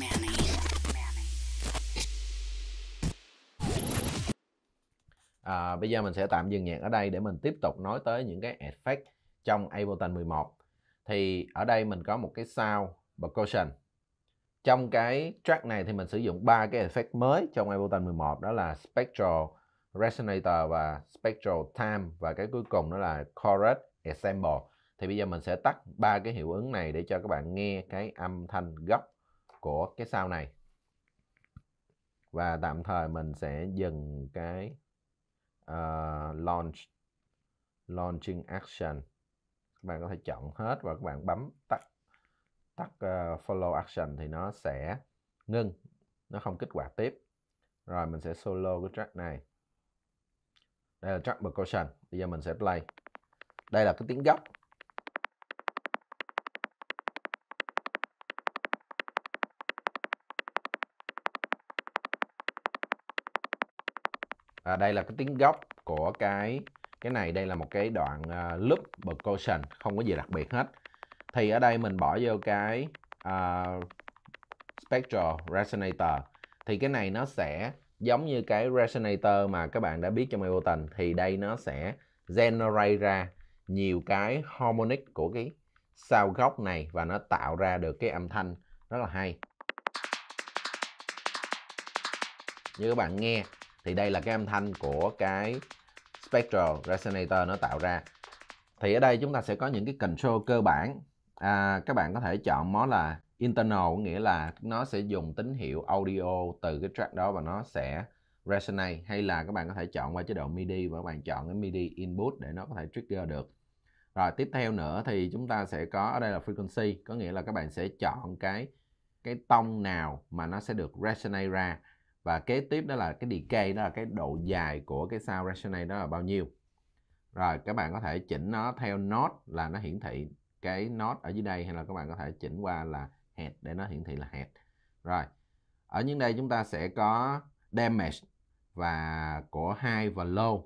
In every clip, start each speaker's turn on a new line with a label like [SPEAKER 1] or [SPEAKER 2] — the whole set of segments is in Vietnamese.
[SPEAKER 1] Manny. À, bây giờ mình sẽ tạm dừng nhạc ở đây để mình tiếp tục nói tới những cái effect trong Ableton 11. Thì ở đây mình có một cái sound percussion. Trong cái track này thì mình sử dụng ba cái effect mới trong Ableton 11 đó là Spectral Resonator và Spectral Time và cái cuối cùng đó là Chorus Ensemble. Thì bây giờ mình sẽ tắt ba cái hiệu ứng này để cho các bạn nghe cái âm thanh gốc của cái sau này và tạm thời mình sẽ dừng cái uh, launch launching action các bạn có thể chọn hết và các bạn bấm tắt tắt uh, follow action thì nó sẽ ngưng nó không kích hoạt tiếp rồi mình sẽ solo cái track này đây là track percussion bây giờ mình sẽ play đây là cái tiếng gốc à, đây là cái tiếng gốc của cái cái này đây là một cái đoạn uh, loop percussion không có gì đặc biệt hết thì ở đây mình bỏ vô cái uh, spectral resonator thì cái này nó sẽ giống như cái resonator mà các bạn đã biết trong Ableton thì đây nó sẽ generate ra nhiều cái harmonic của cái sao gốc này và nó tạo ra được cái âm thanh rất là hay như các bạn nghe thì đây là cái âm thanh của cái spectral resonator nó tạo ra thì ở đây chúng ta sẽ có những cái control cơ bản à, các bạn có thể chọn món là internal nghĩa là nó sẽ dùng tín hiệu audio từ cái track đó và nó sẽ resonate hay là các bạn có thể chọn qua chế độ MIDI và các bạn chọn cái MIDI input để nó có thể trigger được rồi tiếp theo nữa thì chúng ta sẽ có ở đây là frequency có nghĩa là các bạn sẽ chọn cái cái tông nào mà nó sẽ được resonate ra và kế tiếp đó là cái decay đó là cái độ dài của cái sound resonate đó là bao nhiêu rồi các bạn có thể chỉnh nó theo nốt là nó hiển thị cái nốt ở dưới đây hay là các bạn có thể chỉnh qua là hẹt để nó hiển thị là hẹt rồi ở những đây chúng ta sẽ có damage và của high và low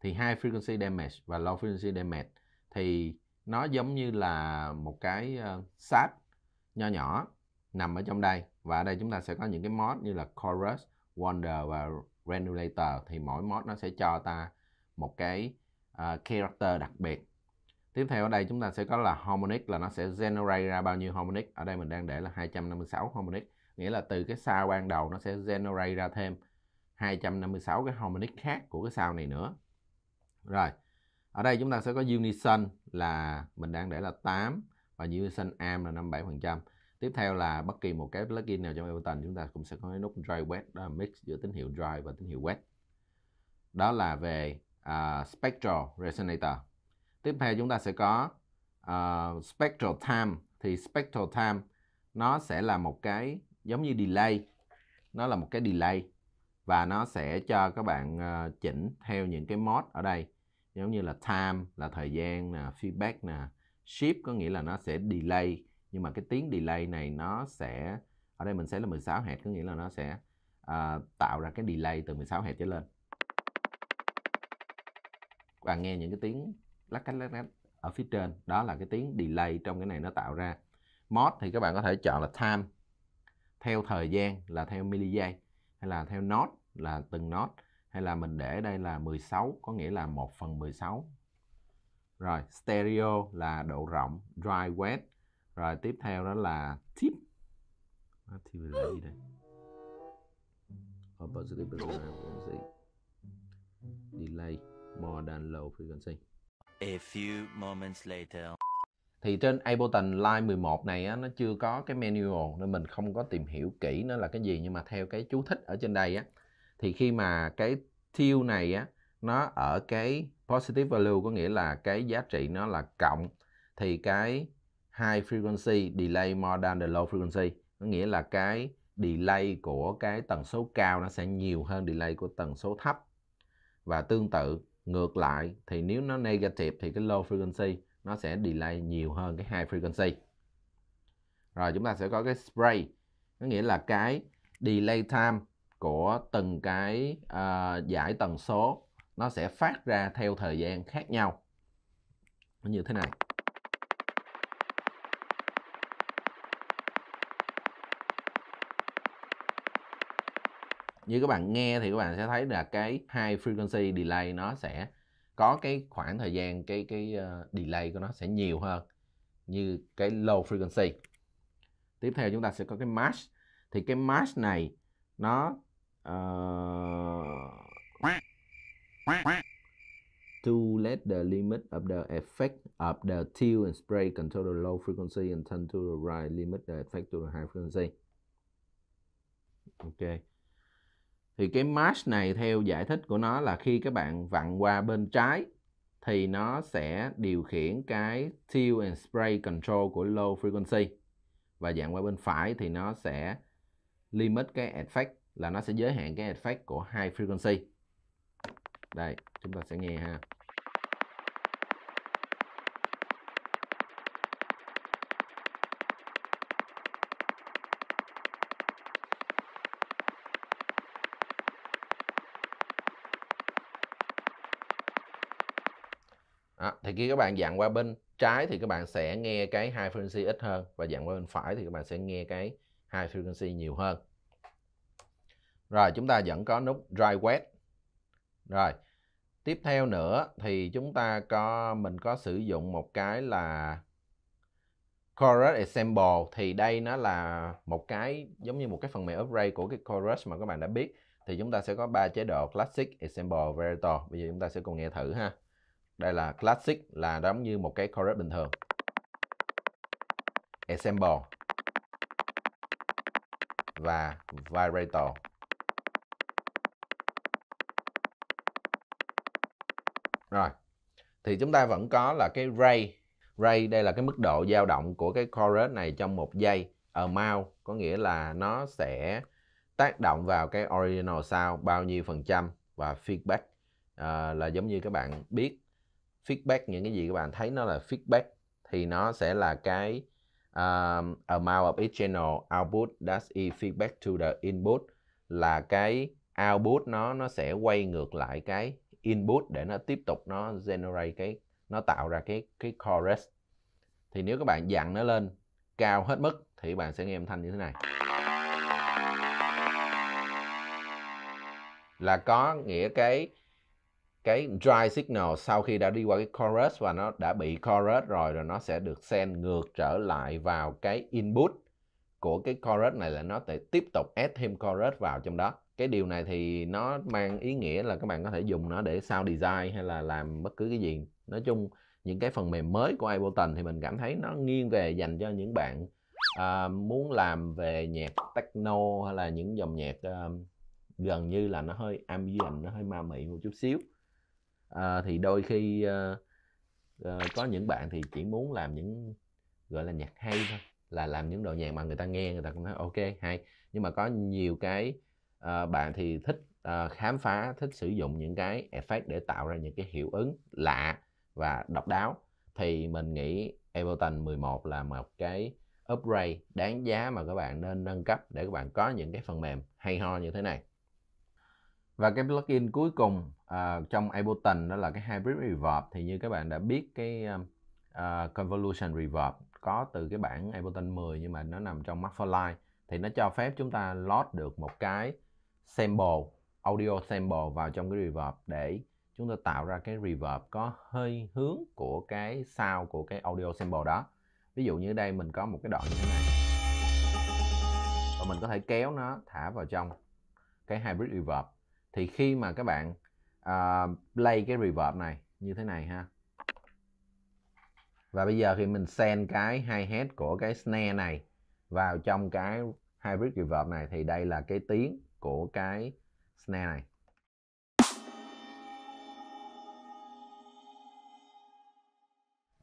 [SPEAKER 1] thì high frequency damage và low frequency damage thì nó giống như là một cái ờ, sáp nho nhỏ nằm ở trong đây và ở đây chúng ta sẽ có những cái mod như là chorus wonder và granulator thì mỗi mod nó sẽ cho ta một cái uh, character đặc biệt tiếp theo ở đây chúng ta sẽ có là harmonic là nó sẽ generate ra bao nhiêu harmonic ở đây mình đang để là 256 harmonic nghĩa là từ cái sao ban đầu nó sẽ generate ra thêm 256 cái harmonic khác của cái sao này nữa rồi ở đây chúng ta sẽ có unison là mình đang để là 8 và unison Am là 57 tiếp theo là bất kỳ một cái plugin nào trong Ableton chúng ta cũng sẽ có cái nút dry wet đó là mix giữa tín hiệu dry và tín hiệu wet đó là về uh, spectral resonator tiếp theo chúng ta sẽ có uh, spectral time thì spectral time nó sẽ là một cái giống như delay nó là một cái delay và nó sẽ cho các bạn uh, chỉnh theo những cái mod ở đây giống như là time là thời gian nè feedback nè shift có nghĩa là nó sẽ delay nhưng mà cái tiếng delay này nó sẽ ở đây mình sẽ là 16 hạt có nghĩa là nó sẽ uh, tạo ra cái delay từ 16 hạt trở lên và nghe những cái tiếng lách cách lách cách ở phía trên đó là cái tiếng delay trong cái này nó tạo ra mod thì các bạn có thể chọn là time theo thời gian là theo milli giây hay là theo nốt là từng nốt hay là mình để đây là 16 có nghĩa là 1 phần 16 rồi stereo là độ rộng dry wet rồi tiếp theo đó là tip à, thì là gì đây opposite frequency delay more than low frequency a few moments later thì trên Ableton Live 11 này á, nó chưa có cái manual nên mình không có tìm hiểu kỹ nó là cái gì nhưng mà theo cái chú thích ở trên đây á thì khi mà cái tiêu này á nó ở cái positive value có nghĩa là cái giá trị nó là cộng thì cái high frequency delay more than the low frequency có nghĩa là cái delay của cái tần số cao nó sẽ nhiều hơn delay của tần số thấp và tương tự ngược lại thì nếu nó negative thì cái low frequency nó sẽ delay nhiều hơn cái high frequency rồi chúng ta sẽ có cái spray có nghĩa là cái delay time của từng cái uh, giải tần số nó sẽ phát ra theo thời gian khác nhau như thế này như các bạn nghe thì các bạn sẽ thấy là cái high frequency delay nó sẽ có cái khoảng thời gian cái cái ờ, delay của nó sẽ nhiều hơn như cái low frequency tiếp theo chúng ta sẽ có cái mash thì cái mash này nó uh, to let the limit of the effect of the till and spray control the low frequency and turn to the right limit the effect to the high frequency okay thì cái match này theo giải thích của nó là khi các bạn vặn qua bên trái thì nó sẽ điều khiển cái seal and spray control của low frequency và dạng qua bên phải thì nó sẽ limit cái effect là nó sẽ giới hạn cái effect của high frequency đây chúng ta sẽ nghe ha đó. thì khi các bạn dặn qua bên trái thì các bạn sẽ nghe cái high frequency ít hơn và dặn qua bên phải thì các bạn sẽ nghe cái high frequency nhiều hơn rồi chúng ta vẫn có nút dry wet rồi tiếp theo nữa thì chúng ta có mình có sử dụng một cái là chorus example thì đây nó là một cái giống như một cái phần mềm upgrade của cái chorus mà các bạn đã biết thì chúng ta sẽ có ba chế độ classic example variator bây giờ chúng ta sẽ cùng nghe thử ha đây là classic là giống như một cái chorus bình thường example và vibrator rồi thì chúng ta vẫn có là cái ray ray đây là cái mức độ dao động của cái chorus này trong một giây ở mau có nghĩa là nó sẽ tác động vào cái original sound bao nhiêu phần trăm và feedback à, là giống như các bạn biết feedback những cái gì các bạn thấy nó là feedback thì nó sẽ là cái um, amount of external output that is feedback to the input là cái output nó nó sẽ quay ngược lại cái input để nó tiếp tục nó generate cái nó tạo ra cái cái chorus thì nếu các bạn dặn nó lên cao hết mức thì bạn sẽ nghe âm thanh như thế này là có nghĩa cái cái dry signal sau khi đã đi qua cái chorus và nó đã bị chorus rồi rồi nó sẽ được send ngược trở lại vào cái input của cái chorus này là nó sẽ tiếp tục add thêm chorus vào trong đó cái điều này thì nó mang ý nghĩa là các bạn có thể dùng nó để sound design hay là làm bất cứ cái gì nói chung những cái phần mềm mới của Ableton thì mình cảm thấy nó nghiêng về dành cho những bạn uh, muốn làm về nhạc techno hay là những dòng nhạc uh, gần như là nó hơi ambient nó hơi ma mị một chút xíu à, thì đôi khi à, à, có những bạn thì chỉ muốn làm những gọi là nhạc hay thôi là làm những đoạn nhạc mà người ta nghe người ta cũng nói ok hay nhưng mà có nhiều cái à, bạn thì thích à, khám phá thích sử dụng những cái effect để tạo ra những cái hiệu ứng lạ và độc đáo thì mình nghĩ Ableton 11 là một cái upgrade đáng giá mà các bạn nên nâng cấp để các bạn có những cái phần mềm hay ho như thế này và cái plugin cuối cùng uh, trong Ableton đó là cái hybrid reverb thì như các bạn đã biết cái uh, convolution reverb có từ cái bản Ableton 10 nhưng mà nó nằm trong Masterline thì nó cho phép chúng ta load được một cái sample audio sample vào trong cái reverb để chúng ta tạo ra cái reverb có hơi hướng của cái sound của cái audio sample đó ví dụ như đây mình có một cái đoạn như thế này và mình có thể kéo nó thả vào trong cái hybrid reverb thì khi mà các bạn uh, play cái reverb này như thế này ha và bây giờ thì mình send cái hi hat của cái snare này vào trong cái hybrid reverb này thì đây là cái tiếng của cái snare này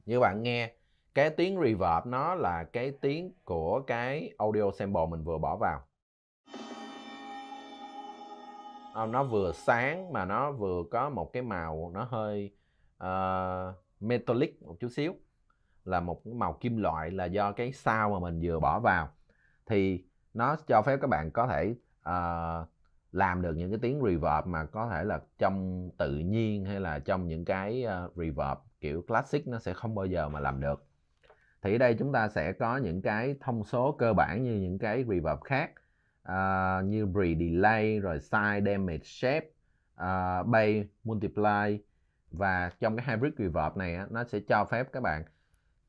[SPEAKER 1] như bạn nghe cái tiếng reverb nó là cái tiếng của cái audio sample mình vừa bỏ vào Ờ, nó vừa sáng mà nó vừa có một cái màu nó hơi uh, metallic một chút xíu là một màu kim loại là do cái sao mà mình vừa bỏ vào thì nó cho phép các bạn có thể uh, làm được những cái tiếng reverb mà có thể là trong tự nhiên hay là trong những cái uh, reverb kiểu classic nó sẽ không bao giờ mà làm được thì ở đây chúng ta sẽ có những cái thông số cơ bản như những cái reverb khác Ờ, như pre delay rồi size damage shape uh, bay multiply và trong cái hybrid reverb này á, nó sẽ cho phép các bạn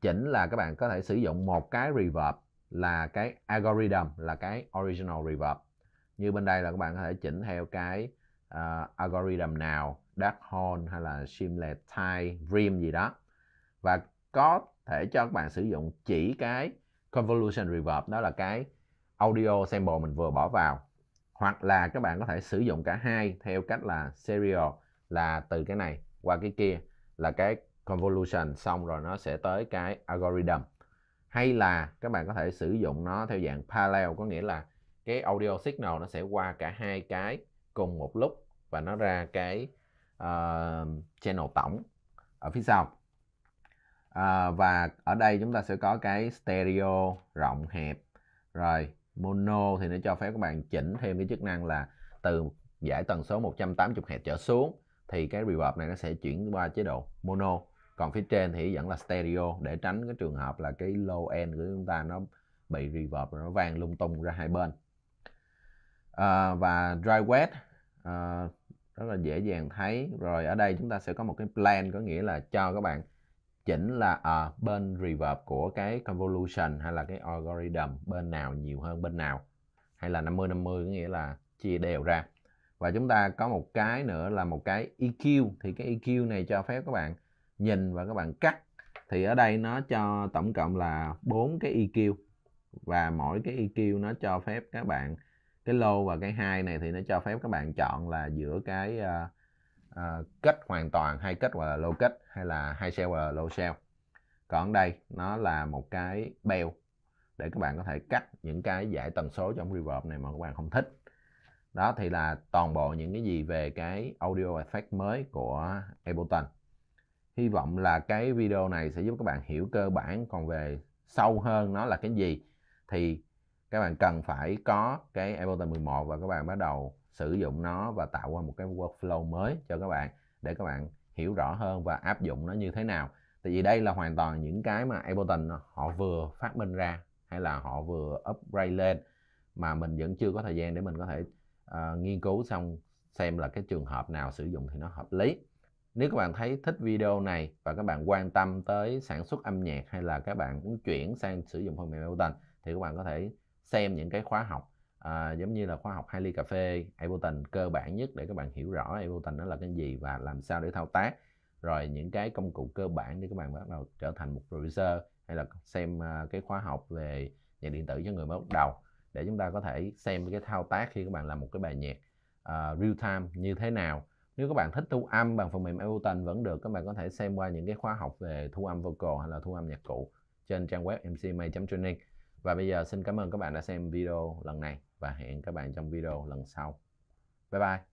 [SPEAKER 1] chỉnh là các bạn có thể sử dụng một cái reverb là cái algorithm là cái original reverb như bên đây là các bạn có thể chỉnh theo cái uh, algorithm nào dark horn hay là shimlet tie rim gì đó và có thể cho các bạn sử dụng chỉ cái convolution reverb đó là cái audio sample mình vừa bỏ vào hoặc là các bạn có thể sử dụng cả hai theo cách là serial là từ cái này qua cái kia là cái convolution xong rồi nó sẽ tới cái algorithm hay là các bạn có thể sử dụng nó theo dạng parallel có nghĩa là cái audio signal nó sẽ qua cả hai cái cùng một lúc và nó ra cái uh, channel tổng ở phía sau uh, và ở đây chúng ta sẽ có cái stereo rộng hẹp rồi mono thì nó cho phép các bạn chỉnh thêm cái chức năng là từ giải tần số 180 Hz trở xuống thì cái reverb này nó sẽ chuyển qua chế độ mono còn phía trên thì vẫn là stereo để tránh cái trường hợp là cái low end của chúng ta nó bị reverb nó vang lung tung ra hai bên à, và dry wet à, rất là dễ dàng thấy rồi ở đây chúng ta sẽ có một cái plan có nghĩa là cho các bạn chỉnh là à, bên reverb của cái convolution hay là cái algorithm bên nào nhiều hơn bên nào hay là 50 50 có nghĩa là chia đều ra và chúng ta có một cái nữa là một cái EQ thì cái EQ này cho phép các bạn nhìn và các bạn cắt thì ở đây nó cho tổng cộng là bốn cái EQ và mỗi cái EQ nó cho phép các bạn cái low và cái high này thì nó cho phép các bạn chọn là giữa cái uh, uh, kết hoàn toàn hay kết hoặc là low kết hay là high sell hoặc là low sell còn đây nó là một cái bell để các bạn có thể cắt những cái giải tần số trong reverb này mà các bạn không thích đó thì là toàn bộ những cái gì về cái audio effect mới của Ableton hy vọng là cái video này sẽ giúp các bạn hiểu cơ bản còn về sâu hơn nó là cái gì thì các bạn cần phải có cái Ableton 11 và các bạn bắt đầu sử dụng nó và tạo ra một cái workflow mới cho các bạn để các bạn hiểu rõ hơn và áp dụng nó như thế nào tại vì đây là hoàn toàn những cái mà Ableton họ vừa phát minh ra hay là họ vừa upgrade lên mà mình vẫn chưa có thời gian để mình có thể uh, nghiên cứu xong xem là cái trường hợp nào sử dụng thì nó hợp lý nếu các bạn thấy thích video này và các bạn quan tâm tới sản xuất âm nhạc hay là các bạn muốn chuyển sang sử dụng phần mềm Ableton thì các bạn có thể xem những cái khóa học à, giống như là khóa học hai ly cà phê Ableton cơ bản nhất để các bạn hiểu rõ Ableton nó là cái gì và làm sao để thao tác rồi những cái công cụ cơ bản để các bạn bắt đầu trở thành một producer hay là xem ờ, cái khóa học về nhạc điện tử cho người mới bắt đầu để chúng ta có thể xem cái thao tác khi các bạn làm một cái bài nhạc uh, real time như thế nào nếu các bạn thích thu âm bằng phần mềm Ableton vẫn được các bạn có thể xem qua những cái khóa học về thu âm vocal hay là thu âm nhạc cụ trên trang web mcma training và bây giờ xin cảm ơn các bạn đã xem video lần này và hẹn các bạn trong video lần sau bye bye